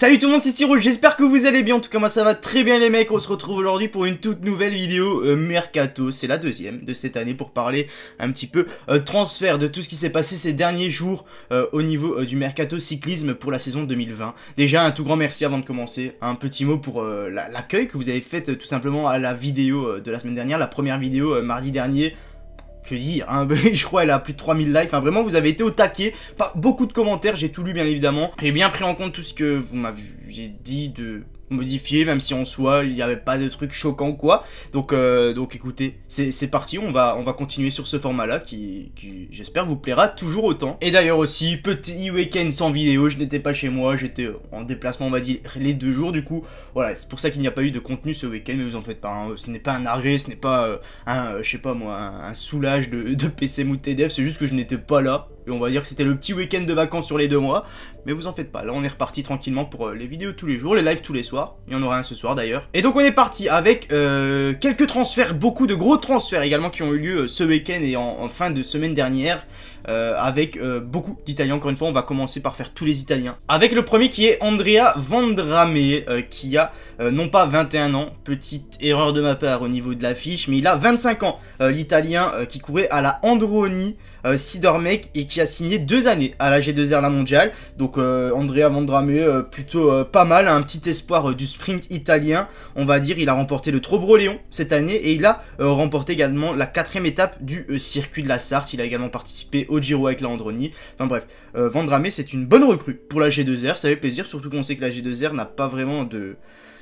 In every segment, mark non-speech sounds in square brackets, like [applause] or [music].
Salut tout le monde, c'est Tirol, j'espère que vous allez bien, en tout cas moi ça va très bien les mecs, on se retrouve aujourd'hui pour une toute nouvelle vidéo euh, Mercato, c'est la deuxième de cette année pour parler un petit peu euh, transfert de tout ce qui s'est passé ces derniers jours euh, au niveau du Mercato cyclisme pour la saison 2020. Déjà un tout grand merci avant de commencer, un petit mot pour l'accueil que vous avez fait tout simplement à la vidéo de la semaine dernière, la première vidéo mardi dernier, que dire, hein, [laughs] je crois elle a plus de 3000 likes, enfin vraiment vous avez été au taquet, pas beaucoup de commentaires, j'ai tout lu bien évidemment, j'ai bien pris en compte tout ce que vous m'avez dit de modifié, même si en soi il n'y avait pas de truc choquant quoi. Donc, euh, donc écoutez, c'est parti, on va, on va continuer sur ce format là qui, j'espère vous plaira toujours autant. Et d'ailleurs aussi, petit week-end sans vidéo, je n'étais pas chez moi, j'étais en déplacement on va dire les deux jours du coup. Voilà, c'est pour ça qu'il n'y a pas eu de contenu ce week-end, mais vous en faites pas, hein. ce n'est pas un arrêt, ce n'est pas euh, un, euh, je sais pas moi, un, soulage de, PC ou TDF, c'est juste que je n'étais pas là. Et on va dire que c'était le petit week-end de vacances sur les deux mois, mais vous en faites pas, là on est reparti tranquillement pour euh, les vidéos tous les jours, les lives tous les soirs, il y en aura un ce soir d'ailleurs. Et donc on est parti avec euh, quelques transferts, beaucoup de gros transferts également qui ont eu lieu euh, ce week-end et en, fin de semaine dernière, avec beaucoup d'Italiens, encore une fois on va commencer par faire tous les Italiens. Avec le premier qui est Andrea Vandrame, qui a non pas 21 ans, petite erreur de ma part au niveau de l'affiche, mais il a 25 ans, l'Italien qui courait à la Androni, euh, Sidormec et qui a signé deux années à la G2R La Mondiale. Donc euh, Andrea Vandrame, euh, plutôt pas mal, hein, un petit espoir du sprint italien. On va dire, il a remporté le Léon cette année et il a remporté également la quatrième étape du circuit de la Sarthe. Il a également participé au Giro avec la Androni. Enfin bref, Vandrame, c'est une bonne recrue pour la G2R. Ça fait plaisir, surtout qu'on sait que la G2R n'a pas vraiment de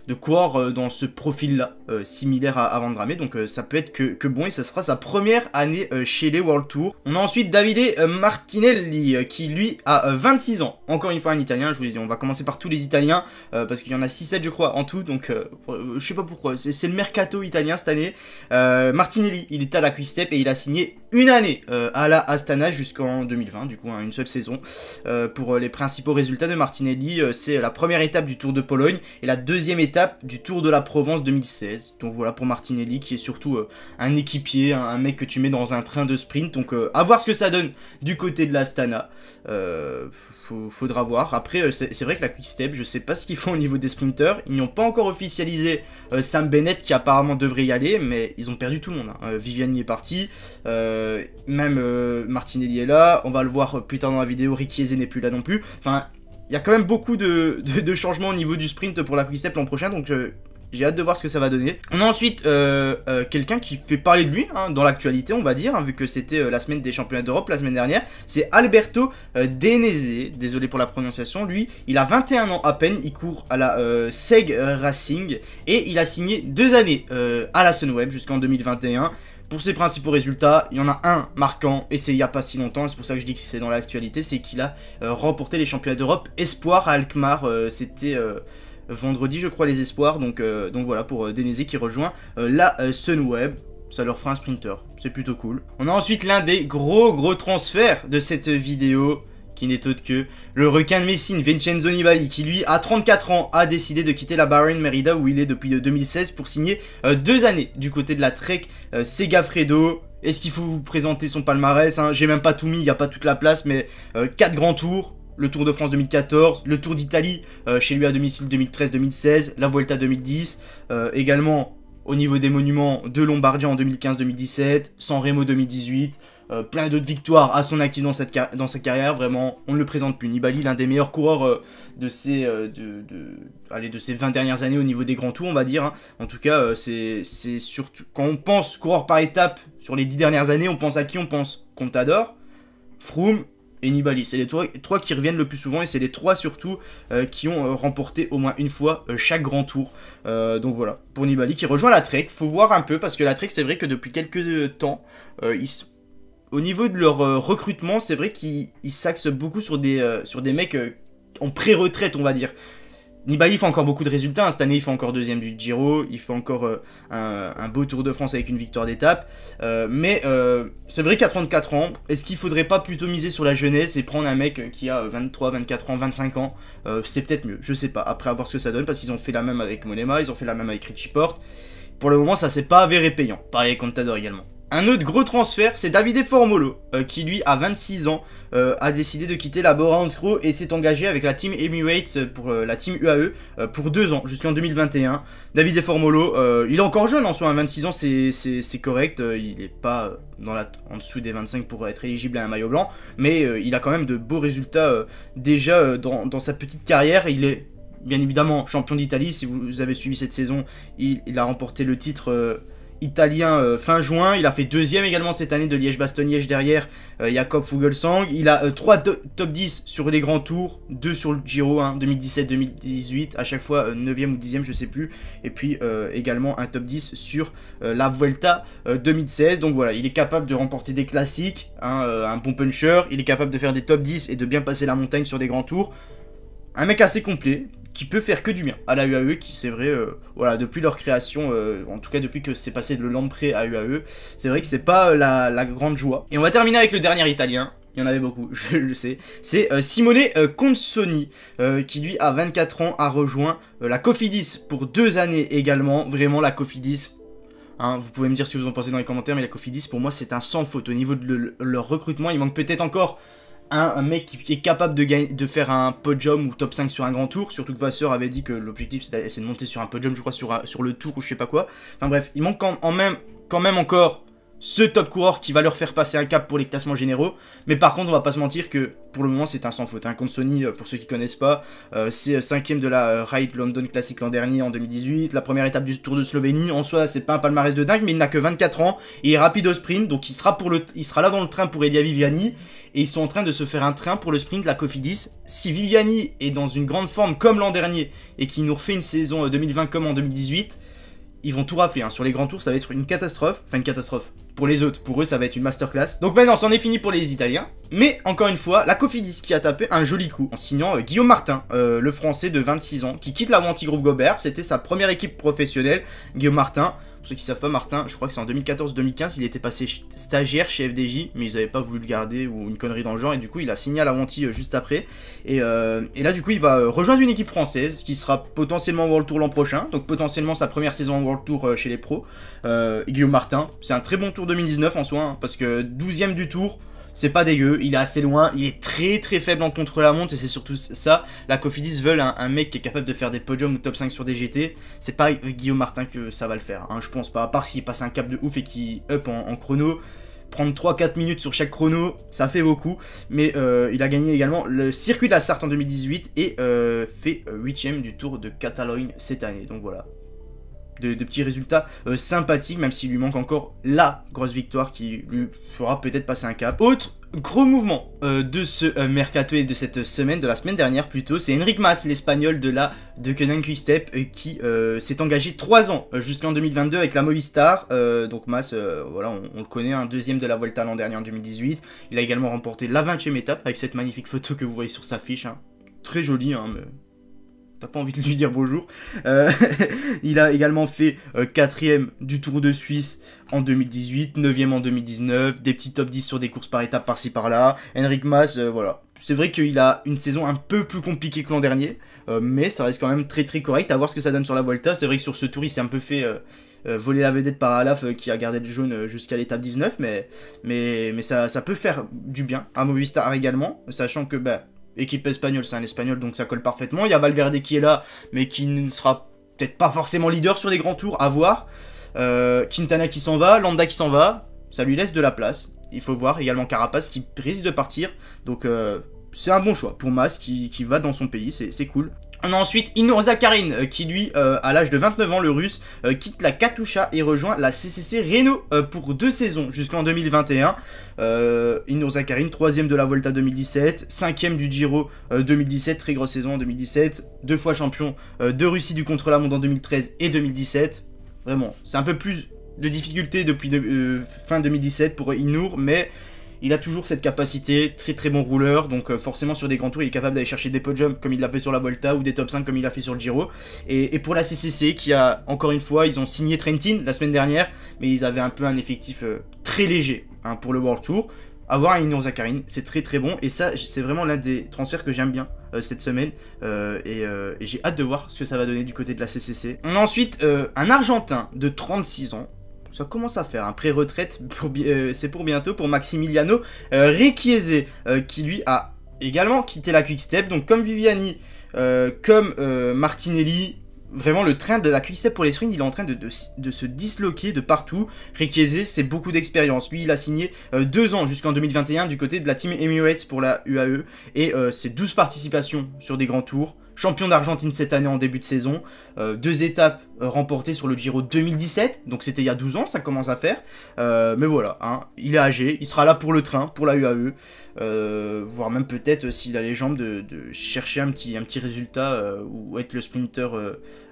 de coureurs euh, dans ce profil-là, euh, similaire à, avant Vandramé. Donc euh, ça peut être que, bon et ça sera sa première année chez les World Tour. On a ensuite Davide Martinelli qui lui a 26 ans. Encore une fois un Italien, je vous l'ai on va commencer par tous les Italiens parce qu'il y en a 6-7 je crois en tout. Donc je sais pas pourquoi, c'est le mercato italien cette année. Martinelli, il est à la Quick et il a signé une année euh, à la Astana jusqu'en 2020, du coup hein, une seule saison. Euh, pour euh, les principaux résultats de Martinelli, c'est la première étape du Tour de Pologne et la deuxième étape du Tour de la Provence 2016. Donc voilà pour Martinelli qui est surtout un équipier, un mec que tu mets dans un train de sprint. Donc à voir ce que ça donne du côté de l'Astana faudra voir. Après, euh, c'est vrai que la Quick Step, je sais pas ce qu'ils font au niveau des sprinters. Ils n'ont pas encore officialisé euh, Sam Bennett qui apparemment devrait y aller, mais ils ont perdu tout le monde. Hein. Euh, Viviane y est partie, même Martinelli est là. On va le voir plus tard dans la vidéo. Ricky Eze n'est plus là non plus. Enfin, il y a quand même beaucoup de, changements au niveau du sprint pour la Quick Step l'an prochain, donc j'ai hâte de voir ce que ça va donner. On a ensuite euh, euh, quelqu'un qui fait parler de lui hein, dans l'actualité, on va dire, hein, vu que c'était euh, la semaine des championnats d'Europe la semaine dernière. C'est Alberto Denese, désolé pour la prononciation. Lui, il a 21 ans à peine, il court à la Seg Racing et il a signé deux années à la Sunweb jusqu'en 2021. Pour ses principaux résultats, il y en a un marquant, et c'est il n'y a pas si longtemps, c'est pour ça que je dis que c'est dans l'actualité, c'est qu'il a remporté les championnats d'Europe Espoir à Alkmaar, c'était vendredi, je crois, les espoirs. Donc, euh, donc voilà pour euh, Denise qui rejoint euh, la Sunweb ça leur fera un sprinter. C'est plutôt cool. On a ensuite l'un des gros gros transferts de cette vidéo qui n'est autre que le requin de Messine, Vincenzo Nibali, qui lui, à 34 ans, a décidé de quitter la Bahrain Merida où il est depuis 2016 pour signer deux années du côté de la Trek Segafredo. Est-ce qu'il faut vous présenter son palmarès hein? J'ai même pas tout mis, il n'y a pas toute la place, mais quatre 4 grands tours, le Tour de France 2014, le Tour d'Italie euh, chez lui à domicile 2013-2016, la Vuelta 2010, euh, également au niveau des monuments de Lombardia en 2015-2017, San Remo 2018, plein d'autres victoires à son actif dans, sa carrière. Vraiment, on ne le présente plus. Nibali, l'un des meilleurs coureurs euh, de, ces, de, de, de ces 20 dernières années au niveau des grands tours, on va dire. Hein. En tout cas, c'est surtout quand on pense coureur par étape sur les 10 dernières années, on pense à qui On pense Contador, Froome, et Nibali. C'est les trois, qui reviennent le plus souvent et c'est les trois surtout euh, qui ont euh, remporté au moins une fois euh, chaque grand tour. donc voilà, pour Nibali qui rejoint la Trek, faut voir un peu parce que la Trek c'est vrai que depuis quelques temps, au niveau de leur recrutement, c'est vrai qu'ils s'axent beaucoup sur des, sur des mecs en pré-retraite on va dire. Nibali fait encore beaucoup de résultats. Hein. Cette année, il fait encore deuxième du Giro. Il fait encore euh, un, beau Tour de France avec une victoire d'étape. Euh, mais euh, c'est vrai qu'à 34 ans, est-ce qu'il faudrait pas plutôt miser sur la jeunesse et prendre un mec qui a 23, 24 ans, 25 ans C'est peut-être mieux. Je sais pas. Après, à voir ce que ça donne parce qu'ils ont fait la même avec Monema, ils ont fait la même avec Richie Porte. Pour le moment, ça s'est pas avéré payant. Pareil avec Contador également. Un autre gros transfert, c'est Davide Formolo, euh, qui lui, à 26 ans, euh, a décidé de quitter la Bora Crew et s'est engagé avec la Team Emirates euh, pour la Team UAE pour deux ans, jusqu'en 2021. Davide Formolo, il est encore jeune en soi, à hein, 26 ans c'est correct, il n'est pas dans la, en dessous des 25 pour être éligible à un maillot blanc, mais il a quand même de beaux résultats déjà dans, sa petite carrière, il est bien évidemment champion d'Italie, si vous avez suivi cette saison, il a remporté le titre italien euh, fin juin. Il a fait deuxième également cette année de Liège-Bastogne-Liège derrière euh, Jakob Fuglsang. Il a 3 euh, top 10 sur les grands tours, 2 sur le Giro 2017-2018, hein, à chaque fois 9e ou 10e, je sais plus. Et puis également un top 10 sur la Vuelta 2016. Donc voilà, il est capable de remporter des classiques, hein, un bon puncher, il est capable de faire des top 10 et de bien passer la montagne sur des grands tours un mec assez complet qui peut faire que du bien à la UAE qui c'est vrai euh, voilà depuis leur création euh, en tout cas depuis que c'est passé de Lampré à UAE c'est vrai que c'est pas euh, la, grande joie et on va terminer avec le dernier italien il y en avait beaucoup, [laughs] je le sais. C'est Simone Consoni, qui lui, à 24 ans, a rejoint la Cofidis pour deux années également. Vraiment, la Cofidis, Hein, vous pouvez me dire si vous en pensez dans les commentaires, mais la Cofidis, pour moi, c'est un sans faute. Au niveau de leur recrutement, il manque peut-être encore un, mec qui, est capable de, faire un podium ou top 5 sur un grand tour, surtout que Vasseur avait dit que l'objectif c'est de monter sur un podium, je crois, sur, sur le tour ou je sais pas quoi. Enfin bref, il manque même, quand même encore ce top coureur qui va leur faire passer un cap pour les classements généraux. Mais par contre, on va pas se mentir que pour le moment, c'est un sans faute. Un hein. Contre Sony, euh, pour ceux qui connaissent pas, euh, c'est c'est euh, cinquième de la Ride London Classic l'an dernier, en 2018. La première étape du Tour de Slovénie. En soi, c'est pas un palmarès de dingue, mais il n'a que 24 ans. Et il est rapide au sprint, donc il sera, pour le il sera là dans le train pour Elia Viviani. Et ils sont en train de se faire un train pour le sprint, de la Cofidis. Si Viviani est dans une grande forme comme l'an dernier et qu'il nous refait une saison 2020 comme en 2018, ils vont tout rafler. Hein. Sur les grands tours, ça va être une catastrophe. Enfin, une catastrophe pour les autres. Pour eux, ça va être une masterclass. Donc maintenant, c'en est fini pour les Italiens. Mais encore une fois, la Cofidis qui a tapé un joli coup en signant euh, Guillaume Martin, euh, le français de 26 ans, qui quitte la Wanty Group Gobert. C'était sa première équipe professionnelle, Guillaume Martin ceux qui savent pas, Martin, je crois que c'est en 2014-2015, il était passé stagiaire chez FDJ, mais ils avaient pas voulu le garder ou une connerie dans le genre, et du coup il a signé à la Wanty euh, juste après. Euh, et, là du coup il va euh, rejoindre une équipe française qui sera potentiellement World Tour l'an prochain, donc potentiellement sa première saison en World Tour chez les pros. Guillaume Martin, c'est un très bon tour 2019 en soi, hein, parce que 12ème du tour, c'est pas dégueu, il est assez loin, il est très très faible en contre-la-montre et c'est surtout ça. La Cofidis veulent un, mec qui est capable de faire des podiums ou top 5 sur des GT. C'est pas Guillaume Martin que ça va le faire, hein, je pense pas. À part s'il passe un cap de ouf et qui up en, chrono. Prendre 3-4 minutes sur chaque chrono, ça fait beaucoup. Mais euh, il a gagné également le circuit de la Sarthe en 2018 et euh, fait 8 euh, du Tour de Catalogne cette année. Donc voilà, de, petits résultats euh, sympathiques, même s'il lui manque encore la grosse victoire qui lui fera peut-être passer un cap. Autre gros mouvement euh, de ce euh, mercato et de cette semaine, de la semaine dernière plutôt, c'est Enric Mas, l'espagnol de la de Kenan Quickstep, qui s'est engagé 3 ans jusqu'en 2022 avec la Movistar. donc Mas, voilà, on, le connaît, un deuxième de la Volta l'an dernier en 2018. Il a également remporté la 20 e étape avec cette magnifique photo que vous voyez sur sa fiche. Hein. Très jolie, hein, mais t'as pas envie de lui dire bonjour. Euh, [laughs] il a également fait euh, quatrième du Tour de Suisse en 2018, 9 en 2019, des petits top 10 sur des courses par étapes par-ci par-là. Henrik Mas, euh, voilà. C'est vrai qu'il a une saison un peu plus compliquée que l'an dernier, mais ça reste quand même très très correct à voir ce que ça donne sur la Volta. C'est vrai que sur ce tour, il s'est un peu fait voler la vedette par Alaf qui a gardé le jaune jusqu'à l'étape 19, mais, mais, mais ça, ça, peut faire du bien à Movistar également, sachant que bah, Équipe espagnole, c'est un espagnol, donc ça colle parfaitement. Il y a Valverde qui est là, mais qui ne sera peut-être pas forcément leader sur les grands tours, à voir. Euh, Quintana qui s'en va, Landa qui s'en va, ça lui laisse de la place. Il faut voir également Carapace qui risque de partir, donc euh, c'est un bon choix pour Mas qui va dans son pays, c'est cool. On a ensuite Inur Zakarin, euh, qui lui, euh, à l'âge de 29 ans, le russe, euh, quitte la Katusha et rejoint la CCC Renault pour deux saisons jusqu'en 2021. Inur Zakarin, troisième de la Volta 2017, cinquième du Giro 2017, très grosse saison en 2017, deux fois champion de Russie du contre la monde en 2013 et 2017. Vraiment, c'est un peu plus de difficulté depuis fin 2017 pour Inur, mais il a toujours cette capacité, très très bon rouleur, donc euh, forcément sur des grands tours, il est capable d'aller chercher des podiums comme il l'a fait sur la Volta ou des top 5 comme il l'a fait sur le Giro. Et, pour la CCC, qui a encore une fois, ils ont signé Trentin la semaine dernière, mais ils avaient un peu un effectif euh, très léger hein, pour le World Tour. Avoir un Inur Zakarin, c'est très très bon, et ça, c'est vraiment l'un des transferts que j'aime bien euh, cette semaine, et, et j'ai hâte de voir ce que ça va donner du côté de la CCC. On a ensuite un Argentin de 36 ans, ça commence à faire. Un pré-retraite, euh, c'est pour bientôt pour Maximiliano euh, euh, qui lui a également quitté la Quick Step. Donc comme Viviani, euh, comme Martinelli, vraiment le train de la Quick-Step pour les sprints, il est en train de, se disloquer de partout. Riquezé, c'est beaucoup d'expérience. Lui, il a signé deux ans jusqu'en 2021 du côté de la Team Emirates pour la UAE et ses c'est 12 participations sur des grands tours champion d'Argentine cette année en début de saison, euh, deux étapes euh, remportées sur le Giro 2017, donc c'était il y a 12 ans, ça commence à faire, euh, mais voilà, hein. il est âgé, il sera là pour le train, pour la UAE, voire même peut-être s'il a les jambes de, chercher un petit, un petit résultat ou être le sprinter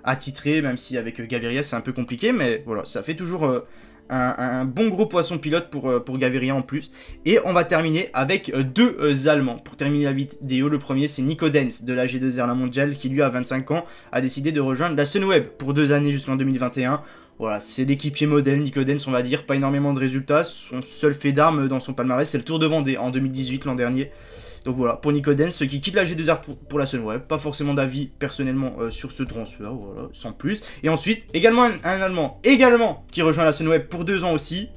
attitré, même si avec Gaviria c'est un peu compliqué, mais voilà, ça fait toujours un, bon gros poisson pilote pour, euh, pour Gaviria en plus. Et on va terminer avec euh, deux euh, Allemands. Pour terminer la vidéo, le premier c'est Nico Dens de la G2R La Mondiale qui lui a 25 ans a décidé de rejoindre la Sunweb pour deux années jusqu'en 2021. Voilà, c'est l'équipier modèle Nico on va dire, pas énormément de résultats. Son seul fait d'armes dans son palmarès c'est le Tour de Vendée en 2018 l'an dernier. Donc voilà, pour Nicodens, ceux qui quitte la G2R pour, la Sunweb, pas forcément d'avis personnellement euh, sur ce transfert, voilà, sans plus. Et ensuite, également un, Allemand, également, qui rejoint la Sunweb pour deux ans aussi,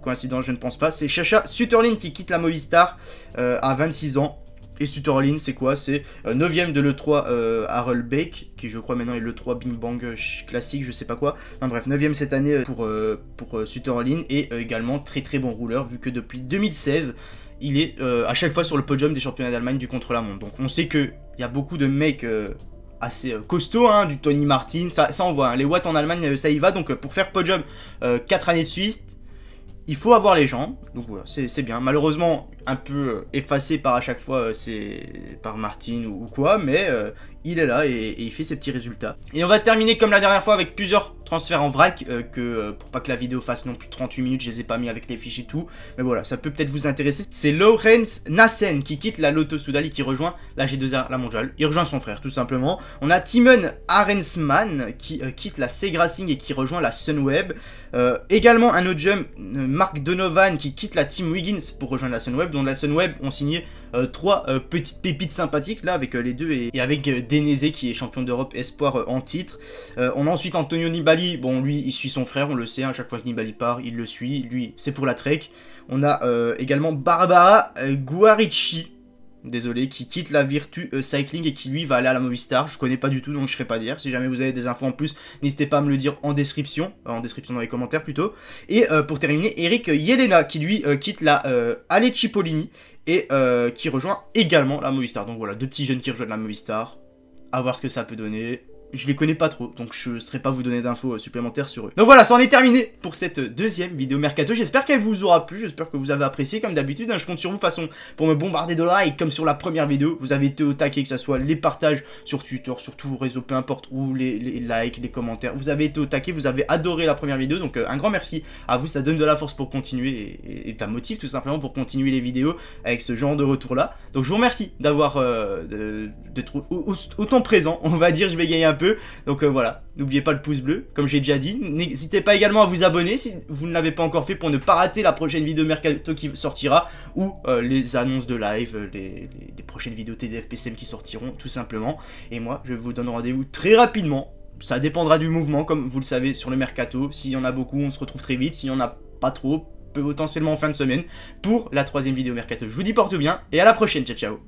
coïncidence, je ne pense pas. C'est Chacha Sutterlin qui quitte la Movistar euh, à 26 ans. Et Suterlin, c'est quoi C'est 9ème euh, de l'E3 Harold Bake, qui je crois maintenant est l'E3 Bing Bang classique, je sais pas quoi. Enfin bref, 9ème cette année pour, pour et également très très bon rouleur, vu que depuis 2016, il est euh, à chaque fois sur le podium des championnats d'Allemagne du contre-la-montre. Donc on sait qu'il y a beaucoup de mecs euh, assez euh, costauds, hein, du Tony Martin, ça, ça on voit. Hein. les watts en Allemagne, ça y va. Donc pour faire podium 4 années de Suisse, il faut avoir les gens. Donc voilà, c'est bien. Malheureusement, un peu effacé par à chaque fois, c'est par Martin ou, ou quoi, mais il est là et, il fait ses petits résultats. Et on va terminer comme la dernière fois avec plusieurs transferts en vrac, euh, que euh, pour pas que la vidéo fasse non plus 38 minutes, je les ai pas mis avec les fiches et tout, mais voilà, ça peut peut-être vous intéresser. C'est Lawrence Nassen qui quitte la Lotto Soudal qui rejoint la G2R, la mondiale. Il rejoint son frère, tout simplement. On a Timon Arensman qui euh, quitte la Segracing et qui rejoint la Sunweb. également un autre jeune Mark Donovan qui quitte la Team Wiggins pour rejoindre la Sunweb, dont la Sunweb ont signé euh, trois euh, petites pépites sympathiques là avec euh, les deux et, avec Denese qui est champion d'Europe espoir en titre. on a ensuite Antonio Nibali, bon lui il suit son frère, on le sait, hein, à chaque fois que Nibali part, il le suit, lui c'est pour la trek. On a également Barbara Guarici, désolé, qui quitte la Virtu Cycling et qui lui va aller à la Movistar. Je connais pas du tout, donc je serai pas dire. Si jamais vous avez des infos en plus, n'hésitez pas à me le dire en description, en description dans les commentaires plutôt. Et pour terminer, Eric Yelena qui lui quitte la Ale Cipollini et euh, qui rejoint également la Movistar. Donc voilà, deux petits jeunes qui rejoignent la Movistar. À voir ce que ça peut donner je les connais pas trop, donc je ne serai pas vous donner d'infos euh, supplémentaires sur eux. Donc voilà, c'en est terminé pour cette euh, deuxième vidéo Mercato. J'espère qu'elle vous aura plu, j'espère que vous avez apprécié comme d'habitude. Hein, je compte sur vous de façon pour me bombarder de likes comme sur la première vidéo. Vous avez été au taquet, que ce soit les partages sur Twitter, sur tous vos réseaux, peu importe, ou les, likes, les commentaires. Vous avez été au taquet, vous avez adoré la première vidéo, donc euh, un grand merci à vous, ça donne de la force pour continuer et, et, motive tout simplement pour continuer les vidéos avec ce genre de retour là. Donc je vous remercie d'avoir autant présent, on va dire, je vais gagner un peu donc euh, voilà, n'oubliez pas le pouce bleu, comme j'ai déjà dit. N'hésitez pas également à vous abonner si vous ne l'avez pas encore fait pour ne pas rater la prochaine vidéo Mercato qui sortira ou euh, les annonces de live, euh, les, prochaines vidéos TDFPCM qui sortiront tout simplement. Et moi, je vous donne rendez-vous très rapidement. Ça dépendra du mouvement, comme vous le savez, sur le Mercato. S'il y en a beaucoup, on se retrouve très vite. S'il y en a pas trop, potentiellement en fin de semaine, pour la troisième vidéo Mercato. Je vous dis porte bien et à la prochaine. Ciao, ciao